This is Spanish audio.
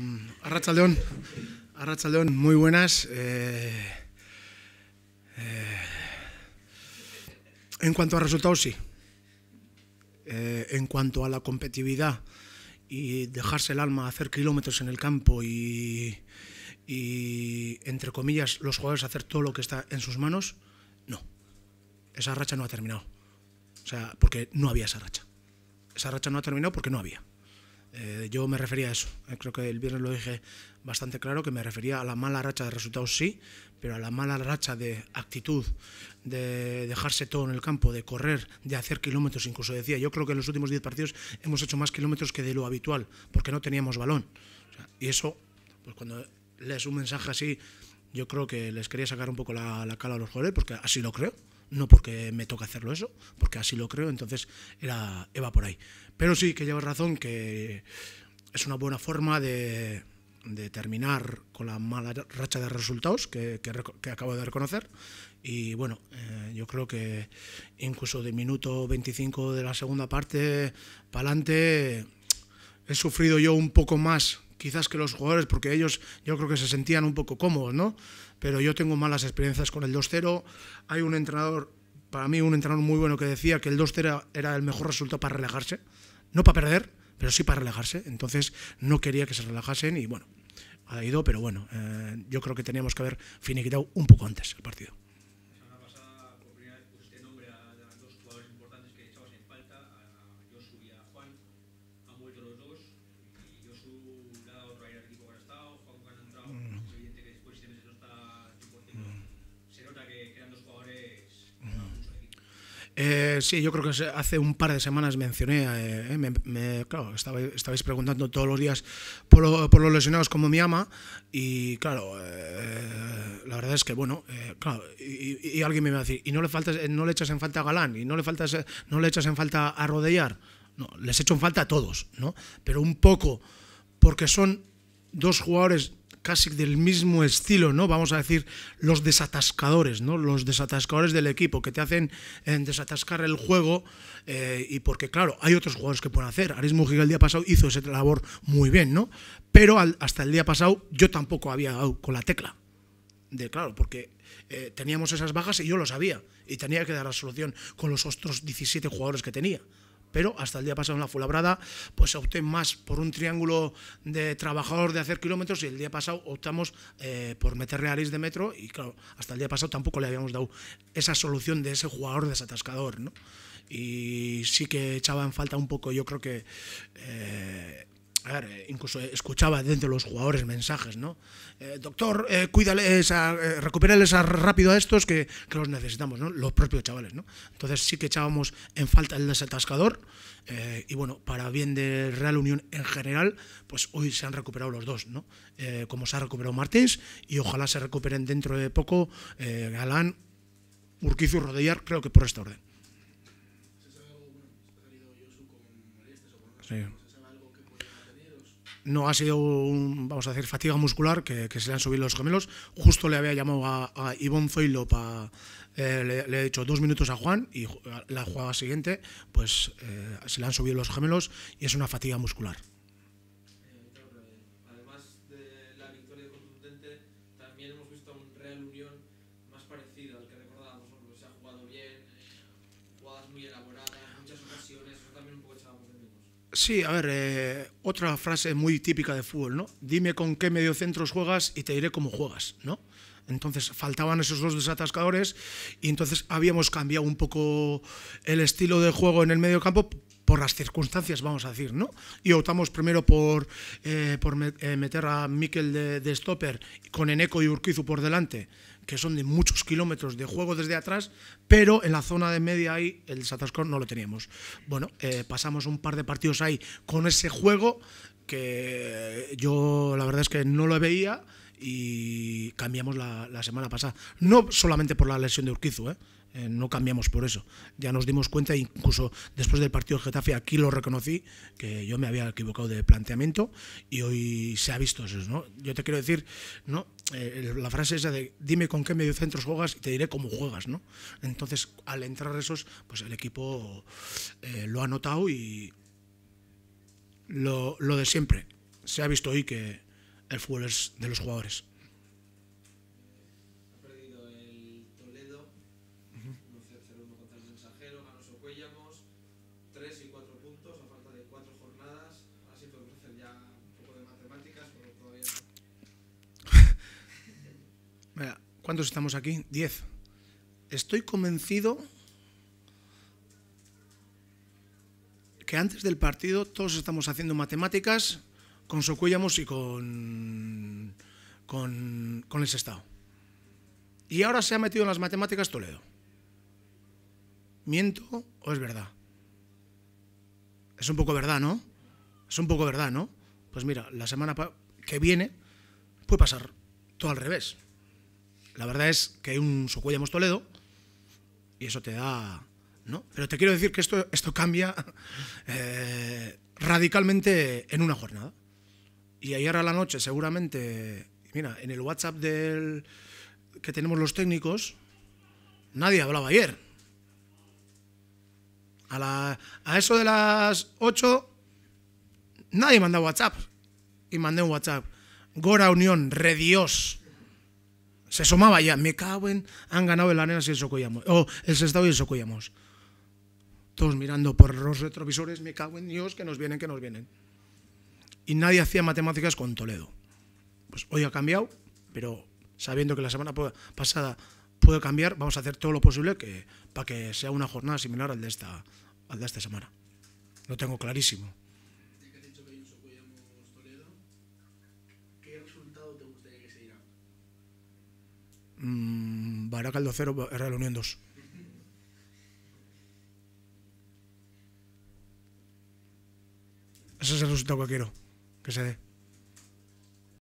Mm, racha León, muy buenas. Eh, eh, en cuanto a resultados, sí. Eh, en cuanto a la competitividad y dejarse el alma hacer kilómetros en el campo y, y, entre comillas, los jugadores hacer todo lo que está en sus manos, no. Esa racha no ha terminado. O sea, porque no había esa racha. Esa racha no ha terminado porque no había. Eh, yo me refería a eso. Eh, creo que el viernes lo dije bastante claro, que me refería a la mala racha de resultados, sí, pero a la mala racha de actitud, de dejarse todo en el campo, de correr, de hacer kilómetros. Incluso decía, yo creo que en los últimos 10 partidos hemos hecho más kilómetros que de lo habitual, porque no teníamos balón. y eso, pues cuando lees un mensaje así yo creo que les quería sacar un poco la, cala a los jugadores porque así lo creo no porque me toca hacerlo eso, porque así lo creo, entonces era Eva por ahí. Pero sí que llevas razón que es una buena forma de, terminar con la mala racha de resultados que, acabo de reconocer. Y bueno, eh, yo creo que incluso de minuto 25 de la segunda parte para adelante he sufrido yo un poco más quizás que los jugadores, porque ellos yo creo que se sentían un poco cómodos, ¿no? Pero yo tengo malas experiencias con el 2-0. Hay un entrenador, para mí un entrenador muy bueno que decía que el 2-0 era el mejor resultado para relajarse, no para perder, pero sí para relajarse. Entonces no quería que se relajasen y bueno, ha ido, pero bueno, eh, yo creo que teníamos que haber finiquitado un poco antes el partido. Eh, sí, yo creo que hace un par de semanas mencioné, eh, eh, claro, estabais preguntando todos los días por, los lesionados como mi ama y claro, la verdad es que bueno, claro, y, alguien me va a decir, ¿y no le, faltas, no le echas en falta a Galán? ¿Y no le, faltas, no le echas en falta a Rodellar? No, les echo en falta a todos, ¿no? Pero un poco, porque son dos jugadores casi del mismo estilo, ¿no? Vamos a decir, los desatascadores, ¿no? Los desatascadores del equipo que te hacen eh, desatascar el juego eh, y porque, claro, hay otros jugadores que pueden hacer. Aris Mujica el día pasado hizo esa labor muy bien, ¿no? Pero hasta el día pasado yo tampoco había dado con la tecla. De claro, porque eh, teníamos esas bajas y yo lo sabía. Y tenía que dar la solución con los otros 17 jugadores que tenía pero hasta el día pasado en la Fulabrada, pues opté más por un triángulo de trabajador de hacer kilómetros y el día pasado optamos eh, por meter reales de metro y claro, hasta el día pasado tampoco le habíamos dado esa solución de ese jugador desatascador, ¿no? Y sí que echaba en falta un poco, yo creo que eh, a ver, eh, incluso escuchaba dentro de los jugadores mensajes, ¿no? Eh, doctor, eh, cuídale, eh, rápido a estos que, los necesitamos, ¿no? Los propios chavales, ¿no? Entonces sí que echábamos en falta el desatascador y bueno, para bien de Real Unión en general, pues hoy se han recuperado los dos, ¿no? como se ha recuperado Martins y ojalá se recuperen dentro de poco Galán, Urquizu y Rodellar, creo que por esta orden. Sí no ha sido, un, vamos a decir, fatiga muscular, que, se le han subido los gemelos. Justo le había llamado a, Ivonne Zoilo para... Eh, le, he dicho dos minutos a Juan y la jugada siguiente, pues eh, se le han subido los gemelos y es una fatiga muscular. Sí, a ver, eh, otra frase muy típica de fútbol, ¿no? Dime con qué mediocentros juegas y te diré cómo juegas, ¿no? Entonces faltaban esos dos desatascadores y entonces habíamos cambiado un poco el estilo de juego en el mediocampo por las circunstancias, vamos a decir, ¿no? Y optamos primero por, eh, por eh, meter a Mikel de, de Stopper con Eneco y Urquizu por delante que son de muchos kilómetros de juego desde atrás, pero en la zona de media ahí el satascon no lo teníamos. Bueno, eh, pasamos un par de partidos ahí con ese juego que yo la verdad es que no lo veía y cambiamos la, semana pasada. No solamente por la lesión de Urquizu, ¿eh? ¿eh? no cambiamos por eso. Ya nos dimos cuenta, incluso después del partido de Getafe, aquí lo reconocí, que yo me había equivocado de planteamiento y hoy se ha visto eso. ¿no? Yo te quiero decir, ¿no? Eh, la frase esa de dime con qué mediocentros juegas y te diré cómo juegas. ¿no? Entonces, al entrar esos, pues el equipo eh, lo ha notado y lo, lo de siempre. Se ha visto hoy que, el fútbol es de los jugadores. Ha perdido el Toledo. 11-0-1 contra el mensajero. Manos cuellamos 3 y 4 puntos a falta de 4 jornadas. así sí podemos hacer ya un poco de matemáticas, pero todavía no. ¿cuántos estamos aquí? 10. Estoy convencido. que antes del partido todos estamos haciendo matemáticas con Socuyamos y con, con, con el Estado Y ahora se ha metido en las matemáticas Toledo. ¿Miento o es verdad? Es un poco verdad, ¿no? Es un poco verdad, ¿no? Pues mira, la semana que viene puede pasar todo al revés. La verdad es que hay un Socuellamos Toledo y eso te da... ¿no? Pero te quiero decir que esto, esto cambia eh, radicalmente en una jornada. Y ayer a la noche, seguramente, mira, en el WhatsApp del, que tenemos los técnicos, nadie hablaba ayer. A, eso de las 8, nadie manda WhatsApp. Y mandé un WhatsApp. Gora Unión, redios. Se sumaba ya, me cago en, han ganado el Arenas y el Socollamos, o el Sestado y el Socollamos. Todos mirando por los retrovisores, me cago en Dios, que nos vienen, que nos vienen y nadie hacía matemáticas con Toledo. Pues hoy ha cambiado, pero sabiendo que la semana pasada puede cambiar, vamos a hacer todo lo posible que, para que sea una jornada similar al de esta, al de esta semana. Lo tengo clarísimo. Mm, Baracaldo 0, la Unión 2. Ese es el resultado que quiero. Que se dé.